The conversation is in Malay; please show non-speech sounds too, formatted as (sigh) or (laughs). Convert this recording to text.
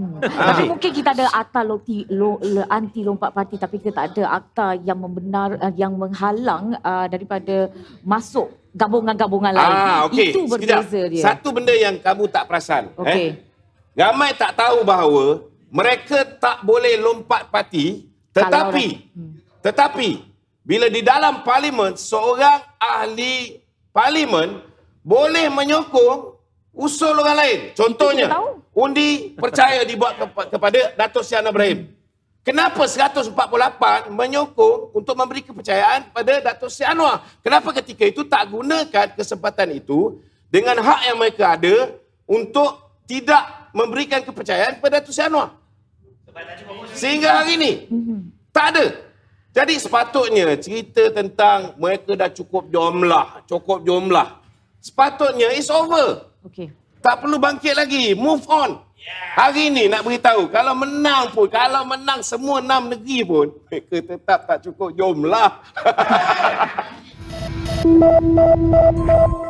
Hmm. Ah. Mungkin kita ada akta loti, lo, lo, anti lompat parti tapi kita tak ada akta yang membenar eh, yang menghalang uh, daripada masuk gabungan-gabungan lain. Ah, okay. Itu berbeza Sekejap. dia. Satu benda yang kamu tak perasan. Okay. Eh? Ramai tak tahu bahawa mereka tak boleh lompat parti tetapi hmm. tetapi bila di dalam parlimen seorang ahli parlimen boleh menyokong usul orang lain. Contohnya, undi percaya dibuat ke kepada Datuk Sian Ibrahim. Kenapa 148 menyokong untuk memberi kepercayaan kepada Datuk Sri Anwar? Kenapa ketika itu tak gunakan kesempatan itu dengan hak yang mereka ada untuk tidak memberikan kepercayaan kepada Datuk Sri Anwar? Sehingga hari ini, tak ada. Jadi sepatutnya cerita tentang mereka dah cukup jumlah, cukup jumlah. Sepatutnya it's over. Okey. Tak perlu bangkit lagi. Move on. Yeah. Hari ni nak beritahu. Kalau menang pun. Kalau menang semua enam negeri pun. Mereka (laughs) tetap tak cukup. Jomlah. Yeah. (laughs)